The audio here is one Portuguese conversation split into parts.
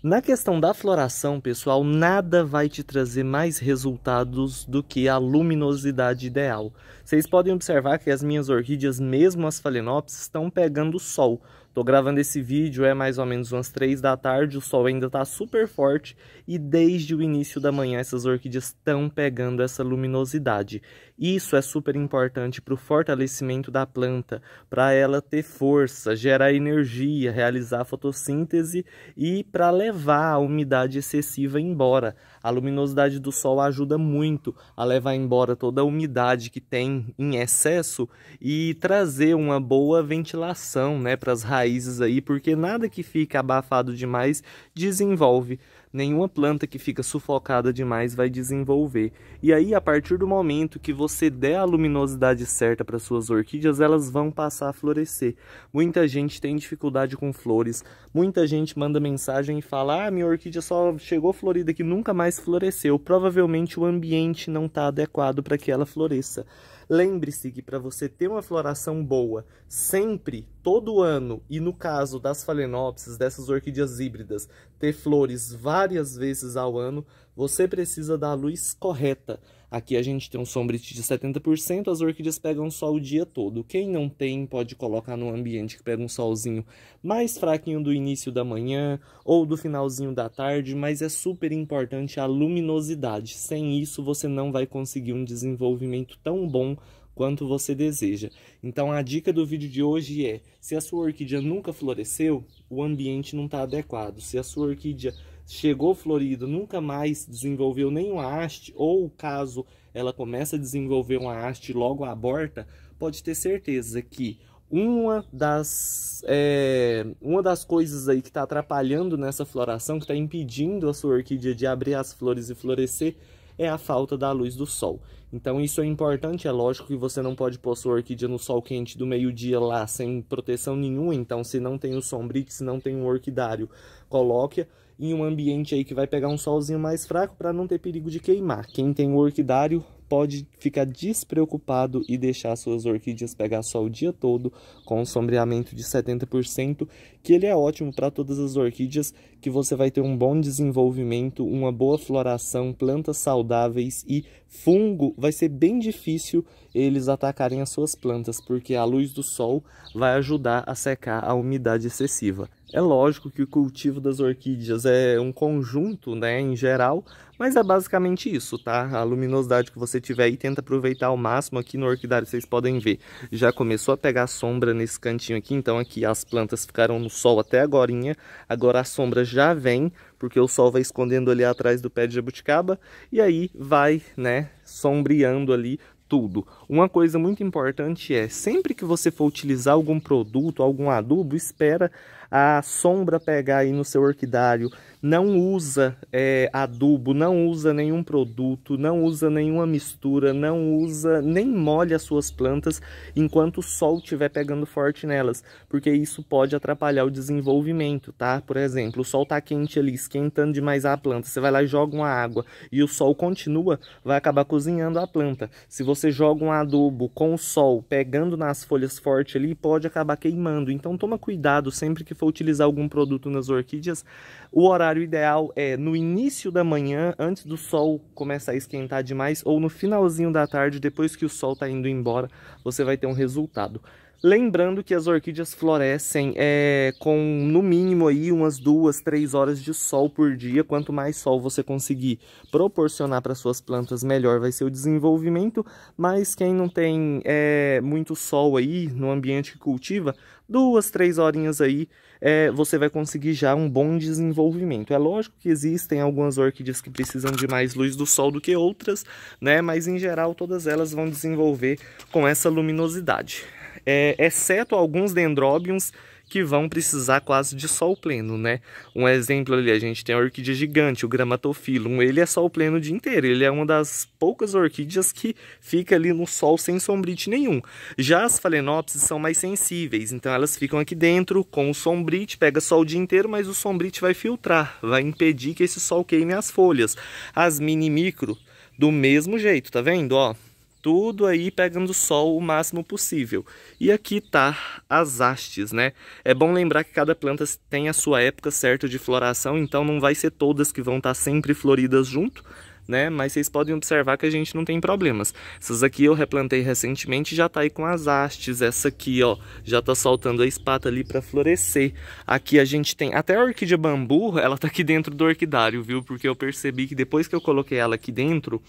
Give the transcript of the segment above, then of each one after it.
Na questão da floração, pessoal, nada vai te trazer mais resultados do que a luminosidade ideal. Vocês podem observar que as minhas orquídeas, mesmo as phalaenopsis, estão pegando sol. Tô gravando esse vídeo, é mais ou menos umas 3 da tarde, o sol ainda tá super forte e desde o início da manhã essas orquídeas estão pegando essa luminosidade. Isso é super importante para o fortalecimento da planta, para ela ter força, gerar energia, realizar fotossíntese e para levar a umidade excessiva embora. A luminosidade do sol ajuda muito a levar embora toda a umidade que tem em excesso e trazer uma boa ventilação né, para as raízes raízes aí, porque nada que fica abafado demais desenvolve nenhuma planta que fica sufocada demais vai desenvolver. E aí, a partir do momento que você der a luminosidade certa para suas orquídeas, elas vão passar a florescer. Muita gente tem dificuldade com flores, muita gente manda mensagem e fala: ah, minha orquídea só chegou florida que nunca mais floresceu. Provavelmente o ambiente não está adequado para que ela floresça. Lembre-se que para você ter uma floração boa, sempre, todo ano, e no caso das phalaenopsis, dessas orquídeas híbridas, ter flores várias vezes ao ano, você precisa da luz correta. Aqui a gente tem um sombrite de 70%, as orquídeas pegam sol o dia todo. Quem não tem, pode colocar num ambiente que pega um solzinho mais fraquinho do início da manhã ou do finalzinho da tarde, mas é super importante a luminosidade. Sem isso, você não vai conseguir um desenvolvimento tão bom quanto você deseja. Então a dica do vídeo de hoje é: se a sua orquídea nunca floresceu, o ambiente não está adequado. Se a sua orquídea chegou florida, nunca mais desenvolveu nenhuma haste, ou caso ela comece a desenvolver uma haste logo aborta, pode ter certeza que uma das, é, uma das coisas aí que está atrapalhando nessa floração, que está impedindo a sua orquídea de abrir as flores e florescer, é a falta da luz do sol. Então isso é importante, é lógico que você não pode pôr sua orquídea no sol quente do meio-dia lá sem proteção nenhuma, então se não tem o sombrite, se não tem um orquidário, coloque em um ambiente aí que vai pegar um solzinho mais fraco para não ter perigo de queimar. Quem tem o orquidário pode ficar despreocupado e deixar suas orquídeas pegar sol o dia todo com um sombreamento de 70%, que ele é ótimo para todas as orquídeas que você vai ter um bom desenvolvimento, uma boa floração, plantas saudáveis e fungo. Vai ser bem difícil eles atacarem as suas plantas, porque a luz do sol vai ajudar a secar a umidade excessiva. É lógico que o cultivo das orquídeas é um conjunto, né, em geral, mas é basicamente isso, tá? A luminosidade que você tiver aí, tenta aproveitar ao máximo. Aqui no orquidário vocês podem ver, já começou a pegar sombra nesse cantinho aqui, então aqui as plantas ficaram no sol até agorinha, agora a sombra já vem, porque o sol vai escondendo ali atrás do pé de jabuticaba, e aí vai, né, sombreando ali tudo. Uma coisa muito importante é, sempre que você for utilizar algum produto, algum adubo, espera a sombra pegar aí no seu orquidário, não usa é, adubo, não usa nenhum produto, não usa nenhuma mistura, não usa, nem molha as suas plantas enquanto o sol estiver pegando forte nelas, porque isso pode atrapalhar o desenvolvimento, tá? Por exemplo, o sol tá quente ali, esquentando demais a planta, você vai lá e joga uma água e o sol continua, vai acabar cozinhando a planta. Se você joga um adubo com o sol pegando nas folhas forte ali, pode acabar queimando. Então toma cuidado sempre que for utilizar algum produto nas orquídeas, o horário ideal é no início da manhã, antes do sol começar a esquentar demais, ou no finalzinho da tarde, depois que o sol está indo embora, você vai ter um resultado. Lembrando que as orquídeas florescem é, com no mínimo aí umas duas, três horas de sol por dia. Quanto mais sol você conseguir proporcionar para suas plantas, melhor vai ser o desenvolvimento. Mas quem não tem é, muito sol aí no ambiente que cultiva, duas, três horinhas aí é, você vai conseguir já um bom desenvolvimento. É lógico que existem algumas orquídeas que precisam de mais luz do sol do que outras, né? Mas em geral todas elas vão desenvolver com essa luminosidade. É, exceto alguns dendróbios que vão precisar quase de sol pleno, né? Um exemplo ali, a gente tem a orquídea gigante, o gramatofilum, ele é sol pleno o dia inteiro, ele é uma das poucas orquídeas que fica ali no sol sem sombrite nenhum. Já as phalaenopsis são mais sensíveis, então elas ficam aqui dentro com o sombrite, pega sol o dia inteiro, mas o sombrite vai filtrar, vai impedir que esse sol queime as folhas. As mini micro do mesmo jeito, tá vendo, ó? tudo aí pegando sol o máximo possível. E aqui tá as hastes, né? É bom lembrar que cada planta tem a sua época certa de floração, então não vai ser todas que vão estar tá sempre floridas junto, né? Mas vocês podem observar que a gente não tem problemas. Essas aqui eu replantei recentemente já tá aí com as hastes. Essa aqui, ó, já tá soltando a espata ali para florescer. Aqui a gente tem até a orquídea bambu, ela tá aqui dentro do orquidário, viu? Porque eu percebi que depois que eu coloquei ela aqui dentro,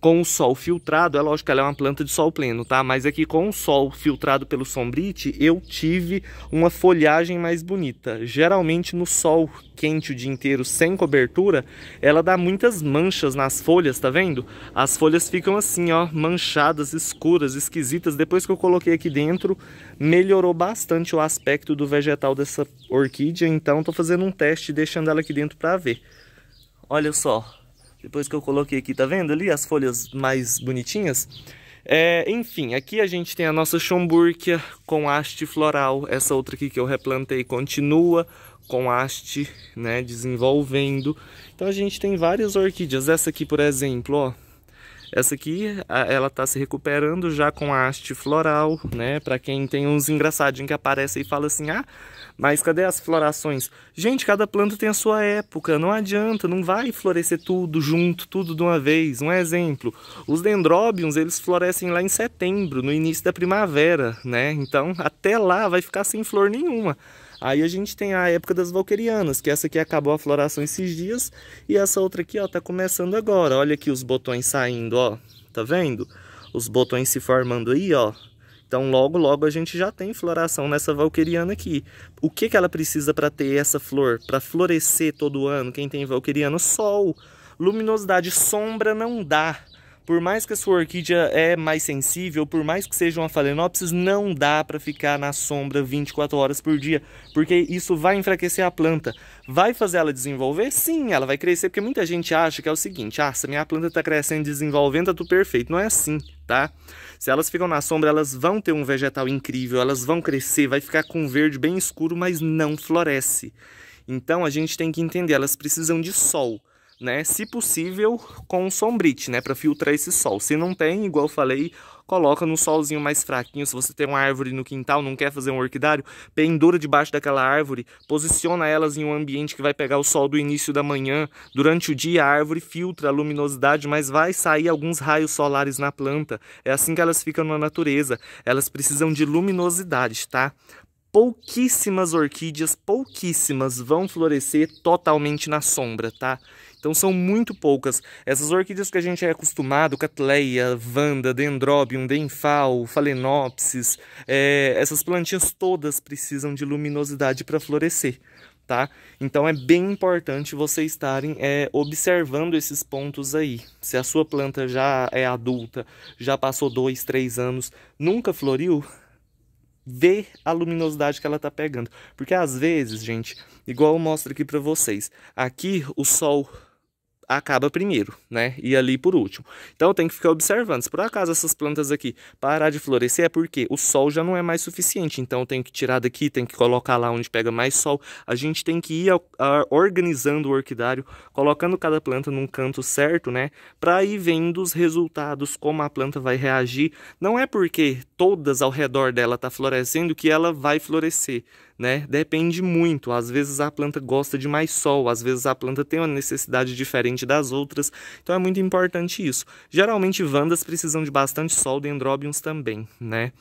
com o sol filtrado, é lógico que ela é uma planta de sol pleno, tá? Mas aqui é com o sol filtrado pelo sombrite, eu tive uma folhagem mais bonita. Geralmente no sol quente o dia inteiro, sem cobertura, ela dá muitas manchas nas folhas, tá vendo? As folhas ficam assim, ó, manchadas, escuras, esquisitas. Depois que eu coloquei aqui dentro, melhorou bastante o aspecto do vegetal dessa orquídea. Então tô fazendo um teste e deixando ela aqui dentro para ver. Olha só, depois que eu coloquei aqui, tá vendo ali as folhas mais bonitinhas? É, enfim, aqui a gente tem a nossa chumburquia com haste floral. Essa outra aqui que eu replantei continua com haste, né, desenvolvendo. Então a gente tem várias orquídeas. Essa aqui, por exemplo, ó, essa aqui, ela está se recuperando já com a haste floral, né? Para quem tem uns engraçadinhos que aparecem e fala assim, ah, mas cadê as florações? Gente, cada planta tem a sua época, não adianta, não vai florescer tudo junto, tudo de uma vez. Um exemplo, os dendróbiums, eles florescem lá em setembro, no início da primavera, né? Então, até lá vai ficar sem flor nenhuma. Aí a gente tem a época das valquerianas, que é essa aqui acabou a floração esses dias e essa outra aqui, ó, tá começando agora. Olha aqui os botões saindo, ó. Tá vendo? Os botões se formando aí, ó. Então logo, logo a gente já tem floração nessa valqueriana aqui. O que, que ela precisa para ter essa flor? Para florescer todo ano, quem tem valqueriana? Sol. Luminosidade, sombra não dá. Por mais que a sua orquídea é mais sensível, por mais que seja uma phalaenopsis, não dá para ficar na sombra 24 horas por dia, porque isso vai enfraquecer a planta. Vai fazer ela desenvolver? Sim, ela vai crescer, porque muita gente acha que é o seguinte, ah, se minha planta está crescendo e desenvolvendo, está tudo perfeito. Não é assim, tá? Se elas ficam na sombra, elas vão ter um vegetal incrível, elas vão crescer, vai ficar com verde bem escuro, mas não floresce. Então a gente tem que entender, elas precisam de sol né? Se possível, com um sombrite, né? Para filtrar esse sol. Se não tem, igual eu falei, coloca no solzinho mais fraquinho. Se você tem uma árvore no quintal, não quer fazer um orquidário, pendura debaixo daquela árvore, posiciona elas em um ambiente que vai pegar o sol do início da manhã. Durante o dia, a árvore filtra a luminosidade, mas vai sair alguns raios solares na planta. É assim que elas ficam na natureza. Elas precisam de luminosidade, tá? Pouquíssimas orquídeas, pouquíssimas vão florescer totalmente na sombra, tá? Então são muito poucas. Essas orquídeas que a gente é acostumado, catleia, vanda, dendrobium, denfal, phalaenopsis, é, essas plantinhas todas precisam de luminosidade para florescer. Tá? Então é bem importante vocês estarem é, observando esses pontos aí. Se a sua planta já é adulta, já passou dois, três anos, nunca floriu, vê a luminosidade que ela está pegando. Porque às vezes, gente, igual eu mostro aqui para vocês, aqui o sol acaba primeiro, né? E ali por último. Então tem que ficar observando. Se por acaso essas plantas aqui parar de florescer, é porque o sol já não é mais suficiente. Então tem que tirar daqui, tem que colocar lá onde pega mais sol. A gente tem que ir organizando o orquidário, colocando cada planta num canto certo, né? Para ir vendo os resultados, como a planta vai reagir. Não é porque todas ao redor dela tá florescendo que ela vai florescer né? Depende muito. Às vezes a planta gosta de mais sol, às vezes a planta tem uma necessidade diferente das outras. Então é muito importante isso. Geralmente vandas precisam de bastante sol, dendróbiums também, né?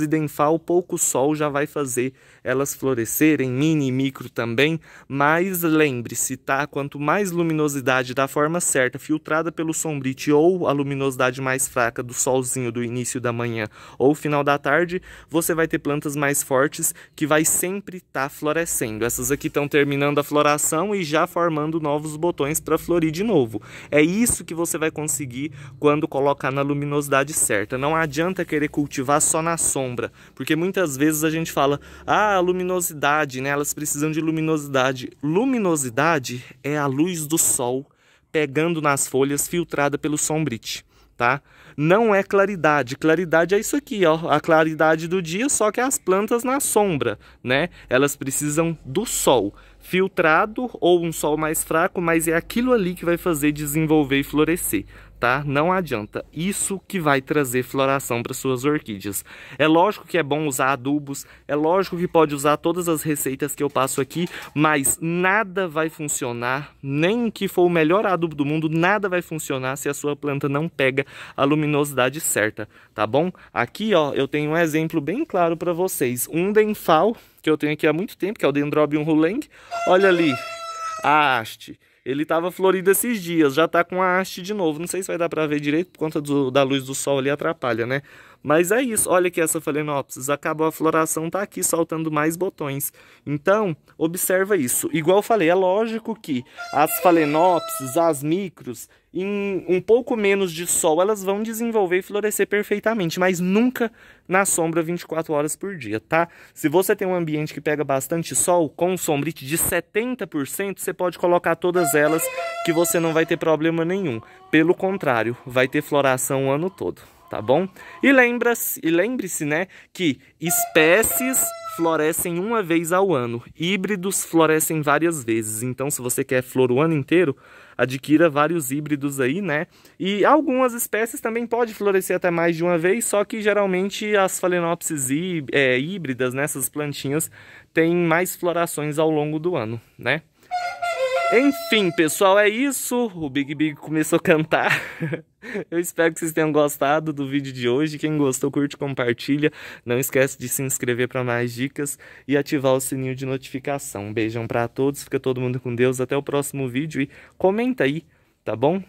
e denfal, pouco sol já vai fazer elas florescerem, mini e micro também, mas lembre-se, tá? Quanto mais luminosidade da forma certa, filtrada pelo sombrite ou a luminosidade mais fraca do solzinho do início da manhã ou final da tarde, você vai ter plantas mais fortes que vai vai sempre estar tá florescendo. Essas aqui estão terminando a floração e já formando novos botões para florir de novo. É isso que você vai conseguir quando colocar na luminosidade certa. Não adianta querer cultivar só na sombra, porque muitas vezes a gente fala, ah, a luminosidade, né? Elas precisam de luminosidade. Luminosidade é a luz do sol pegando nas folhas filtrada pelo sombrite, tá? não é claridade. Claridade é isso aqui, ó, a claridade do dia, só que as plantas na sombra, né? Elas precisam do sol filtrado ou um sol mais fraco, mas é aquilo ali que vai fazer desenvolver e florescer, tá? Não adianta. Isso que vai trazer floração para suas orquídeas. É lógico que é bom usar adubos, é lógico que pode usar todas as receitas que eu passo aqui, mas nada vai funcionar, nem que for o melhor adubo do mundo, nada vai funcionar se a sua planta não pega a luminosidade certa, tá bom? Aqui, ó, eu tenho um exemplo bem claro para vocês. Um denfal que eu tenho aqui há muito tempo, que é o Dendrobium rulang. Olha ali, a haste. Ele estava florido esses dias, já está com a haste de novo. Não sei se vai dar para ver direito, por conta do, da luz do sol ali atrapalha, né? Mas é isso, olha aqui essa Phalaenopsis, acabou a floração, tá aqui soltando mais botões. Então, observa isso. Igual eu falei, é lógico que as Phalaenopsis, as micros em um pouco menos de sol, elas vão desenvolver e florescer perfeitamente, mas nunca na sombra 24 horas por dia, tá? Se você tem um ambiente que pega bastante sol, com sombrite de 70%, você pode colocar todas elas que você não vai ter problema nenhum. Pelo contrário, vai ter floração o ano todo, tá bom? E lembra-se, e lembre-se, né, que espécies florescem uma vez ao ano. Híbridos florescem várias vezes. Então, se você quer flor o ano inteiro, adquira vários híbridos aí, né? E algumas espécies também pode florescer até mais de uma vez, só que geralmente as phalaenopsis é, híbridas, nessas né, plantinhas, têm mais florações ao longo do ano, né? Enfim, pessoal, é isso. O Big Big começou a cantar. Eu espero que vocês tenham gostado do vídeo de hoje. Quem gostou, curte, compartilha. Não esquece de se inscrever para mais dicas e ativar o sininho de notificação. Um beijão para todos, fica todo mundo com Deus. Até o próximo vídeo e comenta aí, tá bom?